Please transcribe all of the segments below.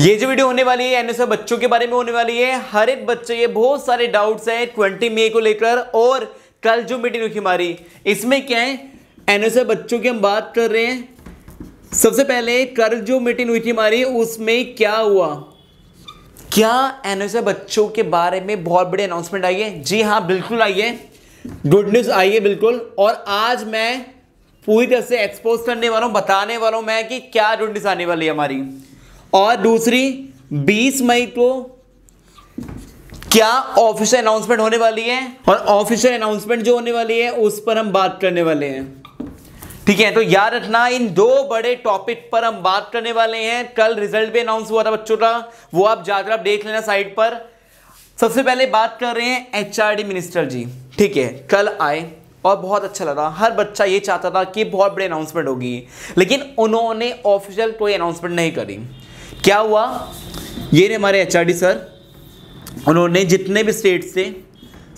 ये जो वीडियो होने वाली है एनएसए बच्चों के बारे में होने वाली है हर एक बच्चे ये बहुत सारे डाउट्स हैं ट्वेंटी मे को लेकर और कल जो मीटिंग रखी हमारी इसमें क्या है एनएसए बच्चों की हम बात कर रहे हैं सबसे पहले कल जो मीटिंग हुई थी हमारी उसमें क्या हुआ क्या एनएसए बच्चों के बारे में बहुत बड़ी अनाउंसमेंट आई है जी हाँ बिल्कुल आई है गुड न्यूज़ आई है बिल्कुल और आज मैं पूरी तरह से एक्सपोज करने वाला हूँ बताने वाला हूँ मैं कि क्या गुड न्यूज़ आने वाली है हमारी और दूसरी 20 मई को क्या ऑफिशियल अनाउंसमेंट होने वाली है और ऑफिशियल अनाउंसमेंट जो होने वाली है उस पर हम बात करने वाले हैं ठीक है तो याद रखना इन दो बड़े टॉपिक पर हम बात करने वाले हैं कल रिजल्ट भी अनाउंस हुआ था बच्चों का वो आप जाकर आप देख लेना साइट पर सबसे पहले बात कर रहे हैं एचआरडी मिनिस्टर जी ठीक है कल आए और बहुत अच्छा लगा हर बच्चा ये चाहता था कि बहुत बड़ी अनाउंसमेंट होगी लेकिन उन्होंने ऑफिशियल कोई अनाउंसमेंट नहीं करी क्या हुआ ये रहे हमारे एच सर उन्होंने जितने भी स्टेट से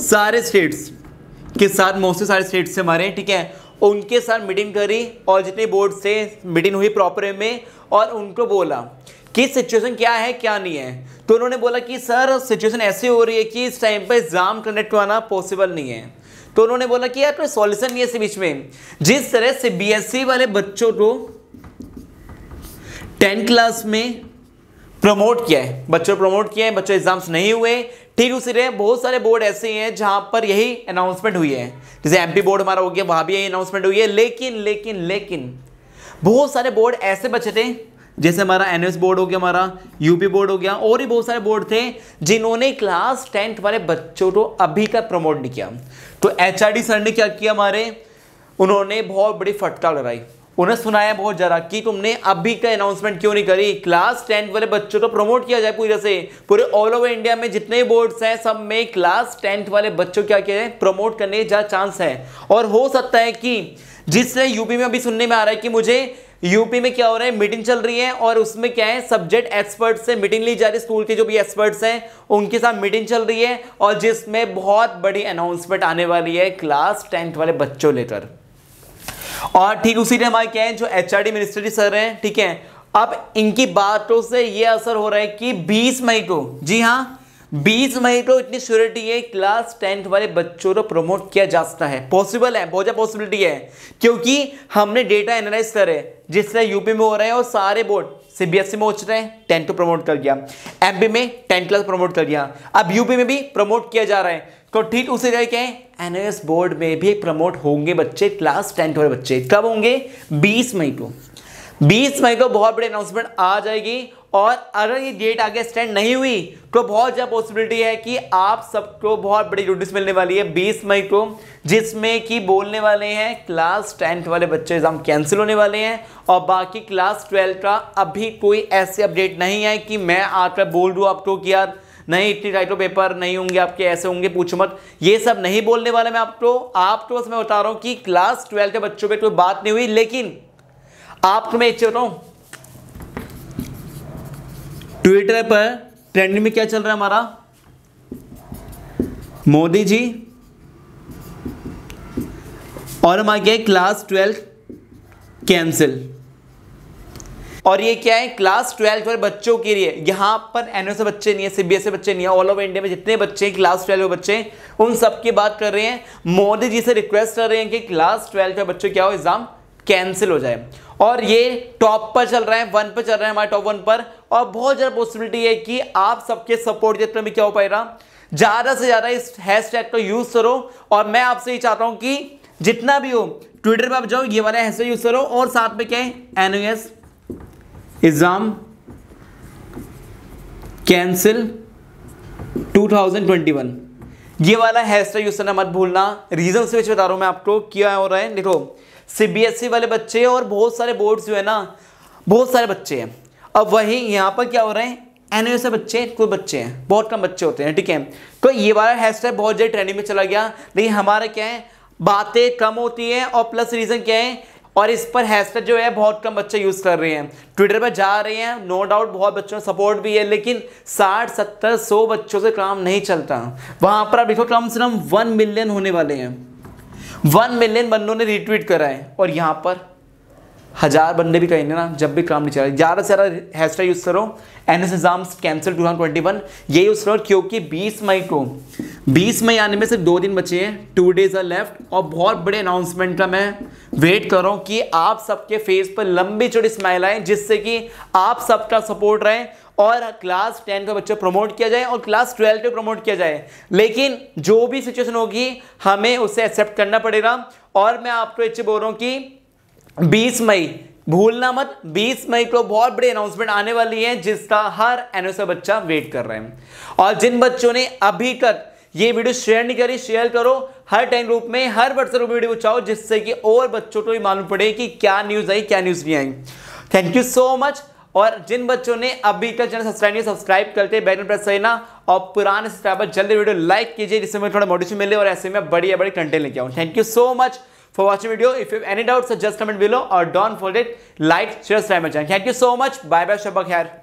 सारे स्टेट्स के साथ मोस्टली सारे स्टेट से हमारे ठीक है उनके साथ मीटिंग करी और जितने बोर्ड से मीटिंग हुई प्रॉपर में और उनको बोला कि सिचुएशन क्या है क्या नहीं है तो उन्होंने बोला कि सर सिचुएशन ऐसी हो रही है कि इस टाइम पर एग्ज़ाम कंडक्ट होना पॉसिबल नहीं है तो उन्होंने बोला कि यार कोई सॉल्यूशन नहीं है इस बीच में जिस तरह से बीएससी e वाले बच्चों को टेंथ क्लास में प्रमोट किया है बच्चों प्रमोट किया है बच्चों एग्जाम्स नहीं हुए ठीक उसी तरह बहुत सारे बोर्ड ऐसे हैं जहां पर यही अनाउंसमेंट हुई है जैसे एमपी बोर्ड हमारा हो गया वहां भी यही अनाउंसमेंट हुई है लेकिन लेकिन लेकिन बहुत सारे बोर्ड ऐसे बचे थे जैसे हमारा एन बोर्ड हो गया हमारा यूपी बोर्ड हो गया और भी बहुत सारे बोर्ड थे जिन्होंने क्लास टेंथ वाले बच्चों को अभी तक प्रमोट नहीं किया तो एच सर ने क्या किया हमारे उन्होंने बहुत बड़ी फटकार लगाई उन्हें सुनाया बहुत ज़रा कि तुमने अभी का अनाउंसमेंट क्यों नहीं करी क्लास टेंथ वाले बच्चों को प्रमोट किया जाए पूरे से पूरे ऑल ओवर इंडिया में जितने बोर्ड्स हैं सब में क्लास टेंथ वाले बच्चों क्या किया प्रमोट करने जा चांस है और हो सकता है कि जिससे यूपी में अभी सुनने में आ रहा है कि मुझे यूपी में क्या हो रहा है मीटिंग चल रही है और उसमें क्या है सब्जेक्ट एक्सपर्ट से मीटिंग ली जा रही है स्कूल के जो भी एक्सपर्ट्स हैं उनके साथ मीटिंग चल रही है और जिसमें बहुत बड़ी अनाउंसमेंट आने वाली है क्लास टेंथ वाले बच्चों लेकर और ठीक उसी ने हमारे क्या है जो H R minister ji sir हैं ठीक है अब इनकी बातों से ये असर हो रहा है कि 20 मई को जी हाँ 20 मई को इतनी श्योरिटी है क्लास टेंथ वाले बच्चों को प्रमोट किया जा सकता है पॉसिबल है बहुत ज़्यादा पॉसिबिलिटी है क्योंकि हमने डेटा एनालाइज करे जिससे यूपी में हो रहे हैं और सारे बोर्ड सीबीएसई में उच्च रहे टेंथ को प्रमोट कर दिया एमबी में टेंथ क्लास प्रमोट कर दिया अब यूपी में भी प्रमोट किया जा रहा है तो ठीक उसी तरह क्या है एनएस बोर्ड में भी प्रमोट होंगे बच्चे क्लास टेंथ वाले बच्चे कब होंगे बीस मई को बीस मई को बहुत बड़ी अनाउंसमेंट आ जाएगी और अगर ये डेट आगे एक्सटेंड नहीं हुई तो बहुत ज़्यादा पॉसिबिलिटी है कि आप सबको बहुत बड़ी नोटिस मिलने वाली है बीस मई को जिसमें कि बोलने वाले हैं क्लास टेंथ वाले बच्चे एग्ज़ाम कैंसिल होने वाले हैं और बाकी क्लास ट्वेल्थ का अभी कोई ऐसे अपडेट नहीं है कि मैं आकर बोल दूँ आपको कि यार नहीं इतनी टाइटो पेपर नहीं होंगे आपके ऐसे होंगे पूछो मत ये सब नहीं बोलने वाले मैं आपको आपको बस मैं बता रहा हूँ कि क्लास ट्वेल्थ के बच्चों पर कोई बात नहीं हुई लेकिन आपको मैं ये बताऊँ ट्विटर पर ट्रेंड में क्या चल रहा है हमारा मोदी जी और हम आ गए क्लास ट्वेल्थ कैंसिल और ये क्या है क्लास ट्वेल्थ वाले बच्चों के लिए यहाँ पर एस बच्चे नहीं है सीबीएसए बच्चे नहीं है ऑल ओवर इंडिया में जितने बच्चे हैं क्लास ट्वेल्व के बच्चे उन सब की बात कर रहे हैं मोदी जी से रिक्वेस्ट कर रहे हैं कि क्लास ट्वेल्थ के बच्चों क्या हो एग्जाम कैंसिल हो जाए और ये टॉप पर चल रहा है वन पर चल रहा है हमारे टॉप वन पर और बहुत ज़्यादा पॉसिबिलिटी है कि आप सबके सपोर्ट के में क्या हो पाएगा ज़्यादा से ज़्यादा इस हैशटैग को यूज़ करो और मैं आपसे ये चाहता हूं कि जितना भी हो ट्विटर पर आप जाओ ये वाला हैशटैग यूज़ करो और साथ में क्या है एन एस एग्ज़ाम कैंसिल 2021 ये वाला हैशटैग यूज़ करना मत भूलना रीज़न से बता रहा हूं मैं आपको क्या हो रहा है देखो सीबीएसई e वाले बच्चे और बहुत सारे बोर्ड्स जो है ना बहुत सारे बच्चे हैं अब वही यहाँ पर क्या हो रहे हैं एन से बच्चे कोई बच्चे हैं बहुत कम बच्चे होते हैं ठीक है तो ये वाला हैशटैग बहुत ज़्यादा ट्रेंडिंग में चला गया लेकिन हमारा क्या है बातें कम होती हैं और प्लस रीज़न क्या है और इस पर हैशटैग जो है बहुत कम बच्चे यूज़ कर रहे हैं ट्विटर पर जा रहे हैं नो डाउट बहुत बच्चों में सपोर्ट भी है लेकिन साठ सत्तर सौ बच्चों से काम नहीं चलता वहाँ पर आप देखो कम से कम वन मिलियन होने वाले हैं वन मिलियन बंदों ने रिट्वीट करा है और यहाँ पर हज़ार बंदे भी कहेंगे ना जब भी काम नहीं चला ज़्यादा से ज़्यादा हैशटैग यूज़ करो N S exams cancel two thousand twenty one ये यूज़ करो क्योंकि बीस मई को बीस मई आने में सिर्फ दो दिन बचे हैं टू डेज आर लेफ्ट और बहुत बड़े अनाउंसमेंट का मैं वेट कर रहा हूँ कि आप सबके फेस पर लंबी चौड़ी स्माइल आए जिससे कि आप सबका सपोर्ट रहे और क्लास टेन का बच्चों प्रमोट किया जाए और क्लास ट्वेल्व को प्रमोट किया जाए लेकिन जो भी सिचुएशन होगी हमें उसे एक्सेप्ट करना पड़ेगा और मैं आपको इच्छे बोल रहा हूँ कि बीस मई भूलना मत 20 मई को बहुत बड़ी अनाउंसमेंट आने वाली है जिसका हर एनएसए बच्चा वेट कर रहे हैं और जिन बच्चों ने अभी तक ये वीडियो शेयर नहीं करी शेयर करो हर टाइम ग्रुप में हर व्हाट्सएप ग्रुप वीडियो चाहो जिससे कि और बच्चों को भी मालूम पड़े कि क्या न्यूज़ आई क्या न्यूज़ नहीं आई थैंक यू सो मच और जिन बच्चों ने अभी तक चैनल सब्सक्राइब नहीं सब्सक्राइब करते बैटन प्रेस करना और पुराने सब्सक्राइबर जल्दी वीडियो लाइक कीजिए जिससे मुझे थोड़ा मोटिवेशन मिले और ऐसे में बड़ी बड़ी कंटेंट लेके आऊँ thank you so much for watching video if you any doubts just comment below और don't forget like share subscribe thank you so much bye bye शब्बा खैर